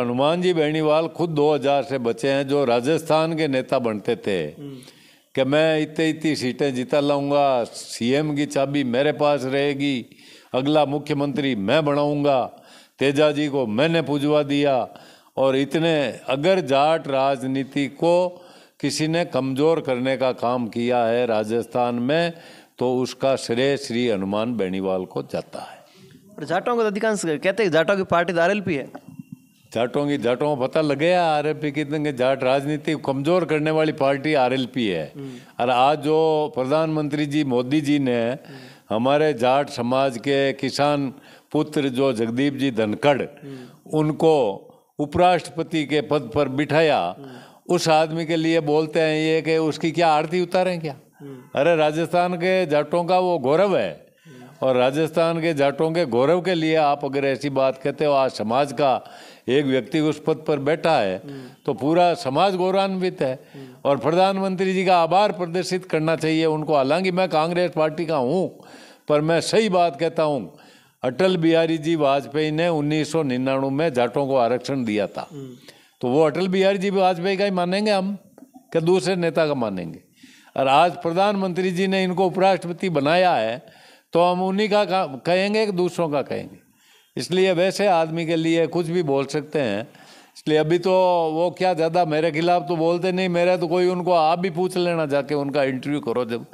हनुमान जी बेणीवाल खुद 2000 से बचे हैं जो राजस्थान के नेता बनते थे कि मैं इतनी इतनी सीटें जीता लाऊंगा सीएम की चाबी मेरे पास रहेगी अगला मुख्यमंत्री मैं बनाऊंगा तेजा जी को मैंने पुजवा दिया और इतने अगर जाट राजनीति को किसी ने कमज़ोर करने का काम किया है राजस्थान में तो उसका श्रेय श्री हनुमान बेणीवाल को जाता है जाटों को तो अधिकांश कहते हैं जाटों की पार्टी तो आर है जाटों की जाटों को पता लग गया आर एल पी कितने जाट राजनीति कमजोर करने वाली पार्टी आर एल पी है हम्म। और आज जो प्रधानमंत्री जी मोदी जी ने हम्म। हमारे जाट समाज के किसान पुत्र जो जगदीप जी धनखड़ हम्म। उनको उपराष्ट्रपति के पद पर बिठाया उस आदमी के लिए बोलते हैं ये कि उसकी क्या आरती उतारें क्या अरे राजस्थान के जाटों का वो गौरव है और राजस्थान के जाटों के गौरव के लिए आप अगर ऐसी बात कहते हो आज समाज का एक व्यक्ति उस पद पर बैठा है तो पूरा समाज गौरवान्वित है और प्रधानमंत्री जी का आभार प्रदर्शित करना चाहिए उनको हालांकि मैं कांग्रेस पार्टी का हूँ पर मैं सही बात कहता हूँ अटल बिहारी जी वाजपेयी ने उन्नीस में जाटों को आरक्षण दिया था तो वो अटल बिहारी जी वाजपेयी का ही मानेंगे हम क्या दूसरे नेता का मानेंगे और आज प्रधानमंत्री जी ने इनको उपराष्ट्रपति बनाया है तो हम उन्हीं का कहेंगे कि दूसरों का कहेंगे इसलिए वैसे आदमी के लिए कुछ भी बोल सकते हैं इसलिए अभी तो वो क्या ज़्यादा मेरे खिलाफ तो बोलते नहीं मेरा तो कोई उनको आप भी पूछ लेना जाके उनका इंटरव्यू करो जब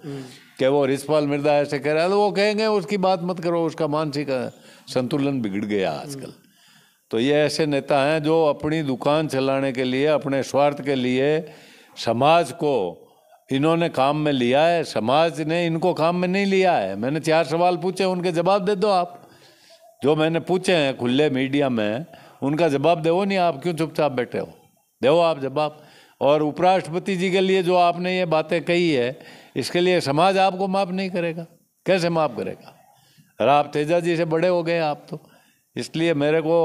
कि वो रिसपाल मिर्जा ऐसे कह रहा है तो वो कहेंगे उसकी बात मत करो उसका मानसिक संतुलन बिगड़ गया आजकल तो ये ऐसे नेता हैं जो अपनी दुकान चलाने के लिए अपने स्वार्थ के लिए समाज को इन्होंने काम में लिया है समाज ने इनको काम में नहीं लिया है मैंने चार सवाल पूछे उनके जवाब दे दो आप जो मैंने पूछे हैं खुले मीडिया में उनका जवाब देवो नहीं आप क्यों चुपचाप बैठे हो देवो आप जवाब और उपराष्ट्रपति जी के लिए जो आपने ये बातें कही है इसके लिए समाज आपको माफ़ नहीं करेगा कैसे माफ़ करेगा अरे आप तेजा जी से बड़े हो गए आप तो इसलिए मेरे को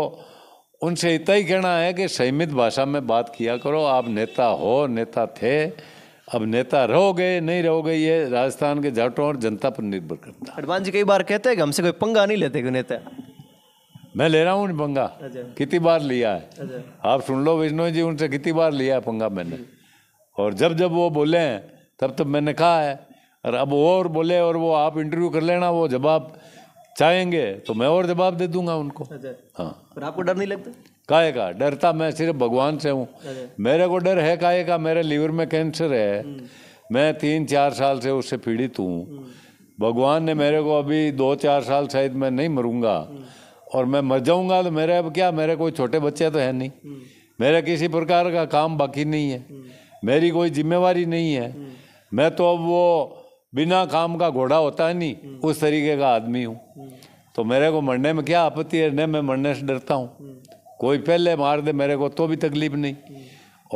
उनसे इतना ही कहना है कि संयमित भाषा में बात किया करो आप नेता हो नेता थे अब नेता रहोगे नहीं रहोगे ये राजस्थान के जाटों और जनता पर निर्भर करता है जी कई बार कहते हैं कि हमसे कोई पंगा नहीं लेते कोई नेता मैं ले रहा हूँ पंगा अच्छा। कितनी बार लिया है अच्छा। आप सुन लो विष्णु जी उनसे कितनी बार लिया है पंगा मैंने और जब जब वो बोले हैं तब तब मैंने कहा है और अब और बोले और वो आप इंटरव्यू कर लेना वो जवाब चाहेंगे तो मैं और जवाब दे दूंगा उनको अच्छा। हाँ पर आपको डर नहीं लगता काहे का डरता मैं सिर्फ भगवान से हूँ मेरे को डर है काहे का मेरे लीवर में कैंसर है हम्म। मैं तीन चार साल से उससे पीड़ित हूँ हम्म। भगवान ने मेरे को अभी दो चार साल शायद मैं नहीं मरूंगा हम्म। और मैं मर जाऊंगा तो मेरे अब क्या मेरे कोई छोटे बच्चे तो है नहीं हम्म। मेरा किसी प्रकार का काम बाकी नहीं है हम्म। मेरी कोई जिम्मेवारी नहीं है हम्म। मैं तो अब वो बिना काम का घोड़ा होता है नहीं उस तरीके का आदमी हूँ तो मेरे को मरने में क्या आपत्ति है नहीं मैं मरने से डरता हूँ कोई पहले मार दे मेरे को तो भी तकलीफ नहीं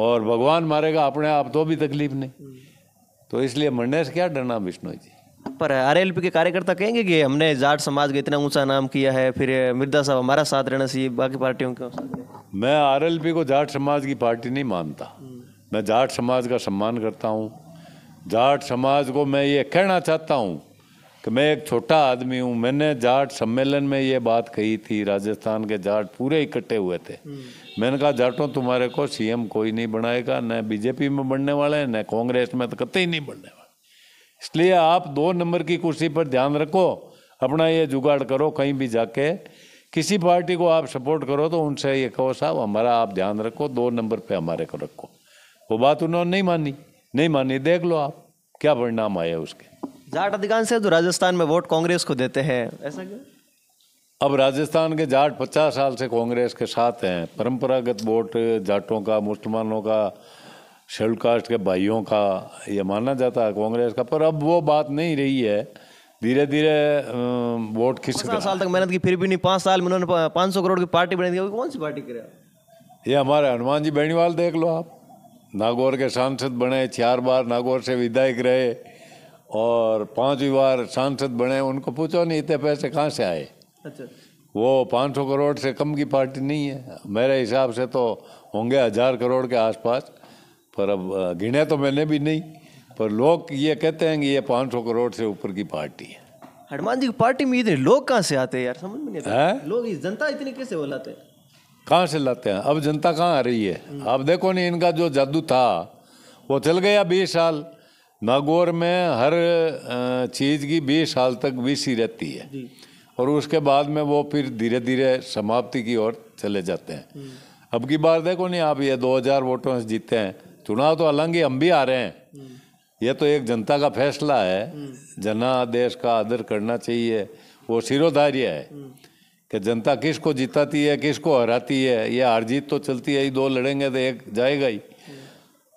और भगवान मारेगा अपने आप तो भी तकलीफ नहीं तो इसलिए मरने से क्या डरना विष्णु जी पर पी के कार्यकर्ता कहेंगे कि हमने जाट समाज का इतना ऊंचा नाम किया है फिर मिर्जा साहब हमारा साथ रहना चाहिए बाकी पार्टियों के मैं पी को जाट समाज की पार्टी नहीं मानता मैं जाट समाज का सम्मान करता हूँ जाट समाज को मैं ये कहना चाहता हूँ कि मैं एक छोटा आदमी हूँ मैंने जाट सम्मेलन में ये बात कही थी राजस्थान के जाट पूरे इकट्ठे हुए थे मैंने कहा जाटों तुम्हारे को सीएम कोई नहीं बनाएगा न बीजेपी में बढ़ने वाले हैं न कांग्रेस में तो कतई नहीं बढ़ने वाले इसलिए आप दो नंबर की कुर्सी पर ध्यान रखो अपना ये जुगाड़ करो कहीं भी जाके किसी पार्टी को आप सपोर्ट करो तो उनसे ये कहो साहब हमारा आप ध्यान रखो दो नंबर पे हमारे को रखो वो बात उन्होंने नहीं मानी नहीं मानी देख लो आप क्या परिणाम आए उसके जाट अधिकांश है जो तो राजस्थान में वोट कांग्रेस को देते हैं ऐसा क्यों अब राजस्थान के जाट पचास साल से कांग्रेस के साथ हैं परंपरागत वोट जाटों का मुसलमानों का शेड्यूल कास्ट के भाइयों का ये माना जाता है कांग्रेस का पर अब वो बात नहीं रही है धीरे धीरे वोट खिस साल तक मेहनत की फिर भी नहीं पाँच साल में उन्होंने पाँच सौ करोड़ की पार्टी बनाई थी कौन सी पार्टी करे ये हमारे हनुमान जी बेणीवाल देख लो आप नागौर के सांसद बने चार बार नागौर से विधायक रहे और पांचवी बार सांसद बने उनको पूछो नहीं इतने पैसे कहाँ से आए अच्छा वो 500 करोड़ से कम की पार्टी नहीं है मेरे हिसाब से तो होंगे हज़ार करोड़ के आसपास पर अब गिने तो मैंने भी नहीं पर लोग ये कहते हैं कि ये 500 करोड़ से ऊपर की पार्टी है हनुमान जी की पार्टी में इतने लोग कहाँ से आते हैं यार समझ में नहीं आता लोग इस जनता इतनी कैसे वो लाते हैं कहाँ से लाते हैं अब जनता कहाँ आ रही है अब हम्म। देखो नहीं इनका जो जादू था वो चल गया बीस साल नागौर में हर चीज़ की बीस साल तक बीसी रहती है और उसके बाद में वो फिर धीरे धीरे समाप्ति की ओर चले जाते हैं हम्म। अब की बार देखो नहीं आप ये 2000 वोटों से जीते हैं चुनाव तो ही हम भी आ रहे हैं हम्म। यह तो एक जनता का फैसला है हम्म। जनादेश का आदर करना चाहिए वो सिरोधार्य है हम्म। कि जनता किसको जिताती है किसको हराती है ये हार जीत तो चलती है ही दो लड़ेंगे तो एक जाएगा ही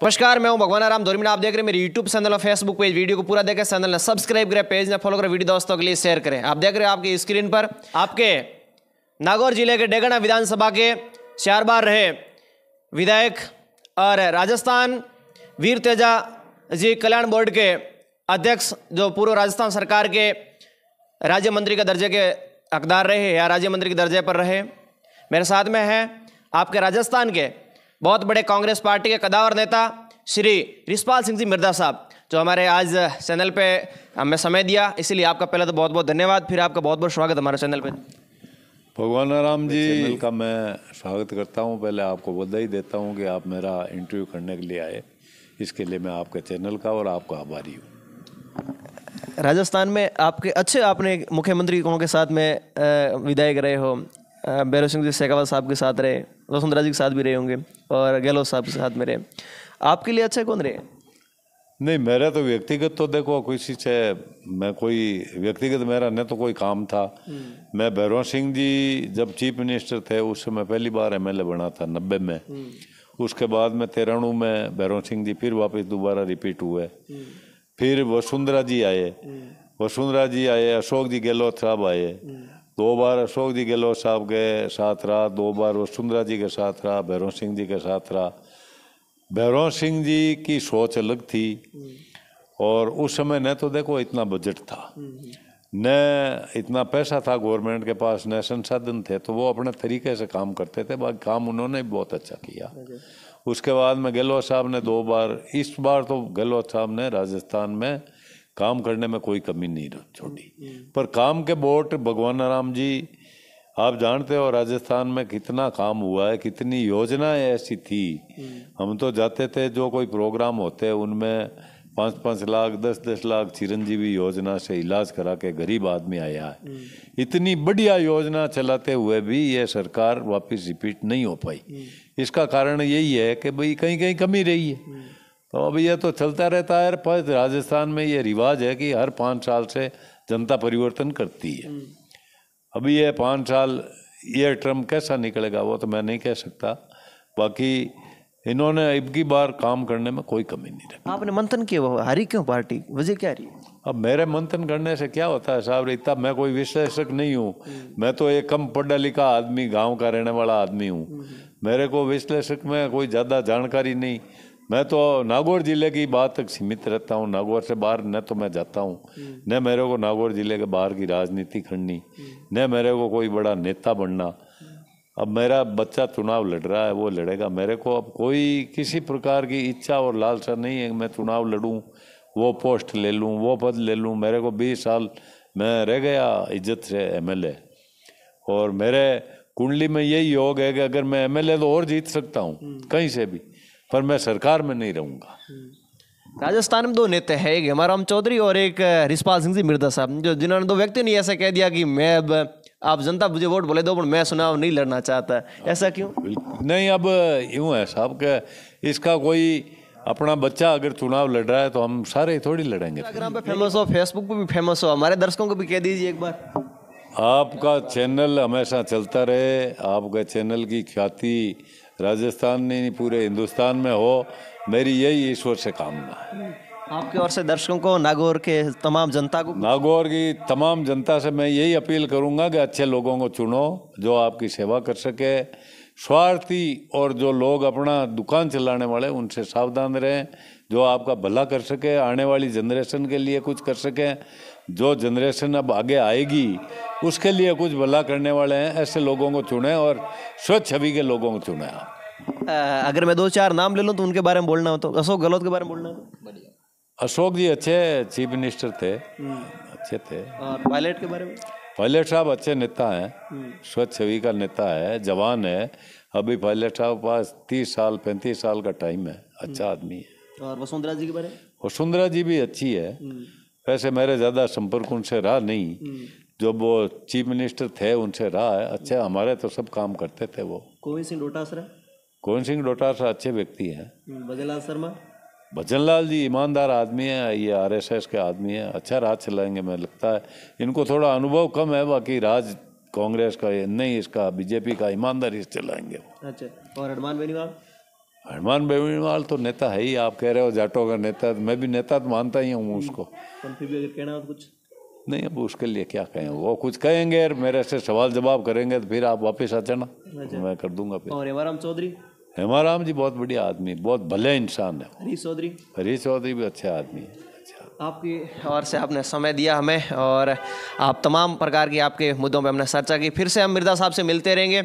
नमस्कार मैं हूं भगवान राम धोरमीना आप देख रहे हैं मेरे यूट्यूब चैनल और फेसबुक पेज वीडियो को पूरा देखें चैनल ने सब्सक्राइब करें पेज ने फॉलो करें वीडियो दोस्तों के लिए शेयर करें आप देख रहे हैं आपकी स्क्रीन पर आपके नागौर जिले के डेगना विधानसभा के चार बार रहे विधायक और राजस्थान वीर तेजा जी कल्याण बोर्ड के अध्यक्ष जो पूर्व राजस्थान सरकार के राज्य मंत्री के दर्जे के हकदार रहे या राज्य मंत्री के दर्जे पर रहे मेरे साथ में हैं आपके राजस्थान के बहुत बड़े कांग्रेस पार्टी के कदावर नेता श्री रिसपाल सिंह जी मिर्जा साहब जो हमारे आज चैनल पे हमें समय दिया इसीलिए आपका पहले तो बहुत बहुत धन्यवाद फिर आपका बहुत बहुत स्वागत हमारे चैनल पर भगवान राम जी का मैं स्वागत करता हूं पहले आपको बधाई देता हूं कि आप मेरा इंटरव्यू करने के लिए आए इसके लिए मैं आपके चैनल का और आपका आभारी हूं राजस्थान में आपके अच्छे आपने मुख्यमंत्रियों के साथ में विधायक रहे हो भैरव सिंह जी शेखावत साहब के साथ रहे वसुंधरा जी के साथ भी रहे होंगे और गहलोत साहब के साथ में रहे आपके लिए अच्छे कौन रहे नहीं मेरा तो व्यक्तिगत तो देखो किसी से मैं कोई व्यक्तिगत मेरा न तो कोई काम था हम्म। मैं भैरव सिंह जी जब चीफ मिनिस्टर थे उस समय पहली बार एम बना था नब्बे में हम्म। उसके बाद में तेराणु में भैरव सिंह जी फिर वापस दोबारा रिपीट हुए हम्म। फिर वसुंधरा जी आए वसुंधरा जी आए अशोक जी गहलोत साहब आए दो बार अशोक जी गहलोत साहब के साथ रहा दो बार वसुंधरा जी के साथ रहा भैरव सिंह जी के साथ रहा भैरव सिंह जी की सोच अलग थी हम्म। और उस समय न तो देखो इतना बजट था हम्म। न इतना पैसा था गवर्नमेंट के पास न संसाधन थे तो वो अपने तरीके से काम करते थे बाकी काम उन्होंने बहुत अच्छा किया अच्छा। उसके बाद में गहलोत साहब ने दो बार इस बार तो गहलोत साहब ने राजस्थान में काम करने में कोई कमी नहीं छोड़ी हम्म। पर काम के बोट भगवान राम जी आप जानते हो राजस्थान में कितना काम हुआ है कितनी योजनाएं ऐसी थी हम्म। हम तो जाते थे जो कोई प्रोग्राम होते उनमें पाँच पाँच लाख दस दस लाख चिरंजीवी योजना से इलाज करा के गरीब आदमी आया है हम्म। इतनी बढ़िया योजना चलाते हुए भी ये सरकार वापस रिपीट नहीं हो पाई हम्म। इसका कारण यही है कि भाई कहीं कहीं कमी रही है तो अब यह तो चलता रहता है राजस्थान में ये रिवाज है कि हर पाँच साल से जनता परिवर्तन करती है अभी ये पाँच साल ये टर्म कैसा निकलेगा वो तो मैं नहीं कह सकता बाकी इन्होंने अब की बार काम करने में कोई कमी नहीं रखी आपने मंथन किया हारी क्यों पार्टी वजह क्या रही अब मेरे मंथन करने से क्या होता है साहब इतना मैं कोई विश्लेषक नहीं हूँ मैं तो एक कम पढ़ा लिखा आदमी गांव का रहने वाला आदमी हूँ मेरे को विश्लेषक में कोई ज़्यादा जानकारी नहीं मैं तो नागौर जिले की बात तक सीमित रहता हूँ नागौर से बाहर न तो मैं जाता हूँ हम्म। न मेरे को नागौर जिले के बाहर की राजनीति करनी हम्म। न मेरे को कोई बड़ा नेता बनना हम्म। अब मेरा बच्चा चुनाव लड़ रहा है वो लड़ेगा मेरे को अब कोई किसी प्रकार की इच्छा और लालसा नहीं है मैं चुनाव लड़ूँ वो पोस्ट ले लूँ वो पद ले लूँ मेरे को बीस साल मैं रह गया इज्जत से एम और मेरे कुंडली में यही योग है कि अगर मैं एम तो और जीत सकता हूँ कहीं से भी पर मैं सरकार में नहीं रहूंगा राजस्थान में दो नेता है एक हेमाराम चौधरी और एक रिशपाल सिंह जी मिर्जा साहब जो जिन्होंने दो व्यक्ति ने ऐसा कह दिया कि मैं अब आप जनता मुझे वोट बोले दो पर मैं चुनाव नहीं लड़ना चाहता ऐसा क्यों नहीं अब यूं है साहब के इसका कोई अपना बच्चा अगर चुनाव लड़ रहा है तो हम सारे थोड़ी लड़ेंगे इंस्टाग्राम पे फेमस हो फेसबुक पे भी फेमस हो हमारे दर्शकों को भी कह दीजिए एक बार आपका चैनल हमेशा चलता रहे आपका चैनल की ख्याति राजस्थान नहीं पूरे हिंदुस्तान में हो मेरी यही ईश्वर से कामना है आपकी ओर से दर्शकों को नागौर के तमाम जनता को नागौर की तमाम जनता से मैं यही अपील करूंगा कि अच्छे लोगों को चुनो जो आपकी सेवा कर सके स्वार्थी और जो लोग अपना दुकान चलाने वाले उनसे सावधान रहें जो आपका भला कर सके आने वाली जनरेशन के लिए कुछ कर सकें जो जनरेशन अब आगे आएगी उसके लिए कुछ भला करने वाले हैं ऐसे लोगों को चुनें और स्वच्छ छवि के लोगों को चुनें आप अगर मैं दो चार नाम ले लूँ तो उनके बारे में बोलना हो तो अशोक गहलोत के बारे में बोलना हो तो। अशोक जी अच्छे चीफ मिनिस्टर थे हम्म। अच्छे थे और पायलट के बारे में पायलट साहब अच्छे नेता हैं हम्म। स्वच्छ छवि का नेता है जवान है अभी पायलट साहब पास तीस साल पैंतीस साल का टाइम है अच्छा हम्म। आदमी है और वसुंधरा जी के बारे में वसुंधरा जी भी अच्छी है वैसे मेरे ज़्यादा संपर्क उनसे रहा नहीं जो वो चीफ मिनिस्टर थे उनसे रहा है अच्छा हमारे तो सब काम करते थे वो कोविंद सिंह डोटासरा गोविंद सिंह डोटासा अच्छे व्यक्ति हैं भजनलाल शर्मा भजनलाल जी ईमानदार आदमी है ये आरएसएस के आदमी है अच्छा राज चलाएंगे मैं लगता है इनको थोड़ा अनुभव कम है बाकी राज कांग्रेस का नहीं इसका बीजेपी का ईमानदारी से चलाएंगे अच्छा और हनुमान बेनीवाल हनुमान बेनीवाल तो नेता है ही आप कह रहे हो जाटो का नेता मैं भी नेता तो मानता ही हूँ उसको कहना तो कुछ नहीं अब उसके लिए क्या कहें वो कुछ कहेंगे मेरे से सवाल जवाब करेंगे तो फिर आप वापस आ जाना अच्छा। मैं कर दूंगा फिर और हेमाराम चौधरी हेमाराम जी बहुत बढ़िया आदमी बहुत भले इंसान है हरीश चौधरी हरीश चौधरी भी अच्छे आदमी है अच्छा। आपकी और से आपने समय दिया हमें और आप तमाम प्रकार की आपके मुद्दों पर हमने चर्चा की फिर से हम मिर्जा साहब से मिलते रहेंगे